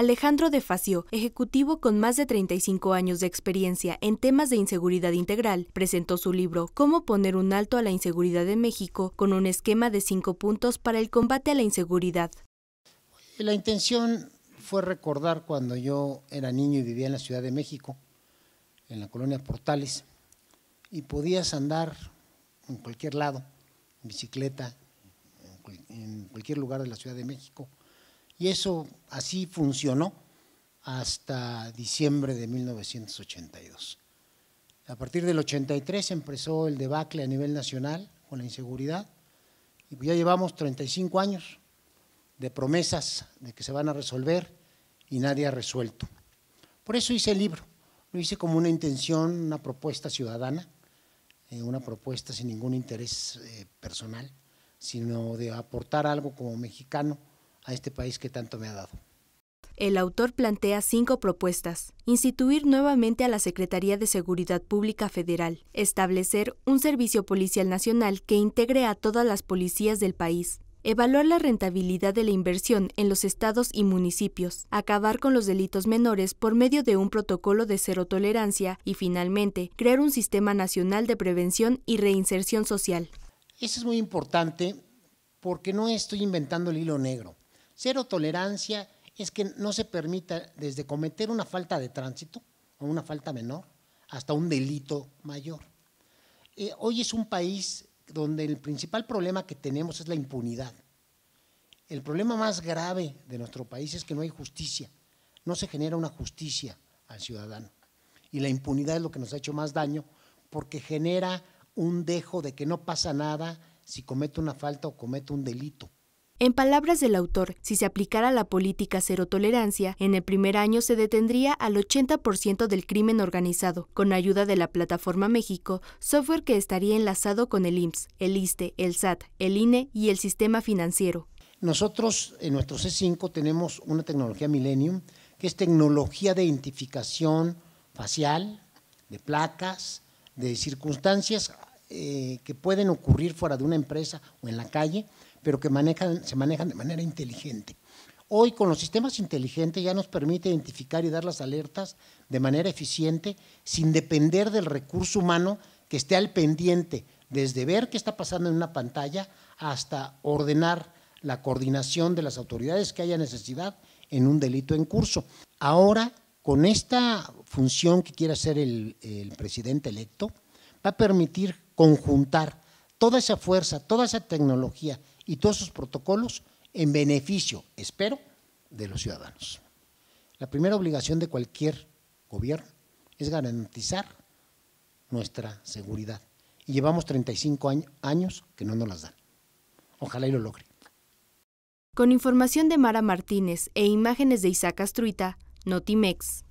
Alejandro de Facio, ejecutivo con más de 35 años de experiencia en temas de inseguridad integral, presentó su libro Cómo poner un alto a la inseguridad en México con un esquema de cinco puntos para el combate a la inseguridad. La intención fue recordar cuando yo era niño y vivía en la Ciudad de México, en la colonia Portales, y podías andar en cualquier lado, en bicicleta, en cualquier lugar de la Ciudad de México y eso así funcionó hasta diciembre de 1982. A partir del 83 empezó el debacle a nivel nacional con la inseguridad y pues ya llevamos 35 años de promesas de que se van a resolver y nadie ha resuelto. Por eso hice el libro, lo hice como una intención, una propuesta ciudadana, eh, una propuesta sin ningún interés eh, personal, sino de aportar algo como mexicano a este país que tanto me ha dado. El autor plantea cinco propuestas. Instituir nuevamente a la Secretaría de Seguridad Pública Federal. Establecer un servicio policial nacional que integre a todas las policías del país. Evaluar la rentabilidad de la inversión en los estados y municipios. Acabar con los delitos menores por medio de un protocolo de cero tolerancia. Y finalmente, crear un sistema nacional de prevención y reinserción social. Eso es muy importante porque no estoy inventando el hilo negro Cero tolerancia es que no se permita desde cometer una falta de tránsito o una falta menor hasta un delito mayor. Eh, hoy es un país donde el principal problema que tenemos es la impunidad. El problema más grave de nuestro país es que no hay justicia, no se genera una justicia al ciudadano. Y la impunidad es lo que nos ha hecho más daño porque genera un dejo de que no pasa nada si comete una falta o comete un delito. En palabras del autor, si se aplicara la política cero tolerancia, en el primer año se detendría al 80% del crimen organizado, con ayuda de la Plataforma México, software que estaría enlazado con el IMSS, el ISTE, el SAT, el INE y el sistema financiero. Nosotros en nuestro C5 tenemos una tecnología Millennium, que es tecnología de identificación facial, de placas, de circunstancias eh, que pueden ocurrir fuera de una empresa o en la calle, pero que manejan, se manejan de manera inteligente. Hoy con los sistemas inteligentes ya nos permite identificar y dar las alertas de manera eficiente sin depender del recurso humano que esté al pendiente, desde ver qué está pasando en una pantalla hasta ordenar la coordinación de las autoridades que haya necesidad en un delito en curso. Ahora, con esta función que quiere hacer el, el presidente electo, va a permitir conjuntar toda esa fuerza, toda esa tecnología y todos esos protocolos en beneficio, espero, de los ciudadanos. La primera obligación de cualquier gobierno es garantizar nuestra seguridad. Y llevamos 35 años que no nos las dan. Ojalá y lo logre. Con información de Mara Martínez e imágenes de Isaac Astruita, Notimex.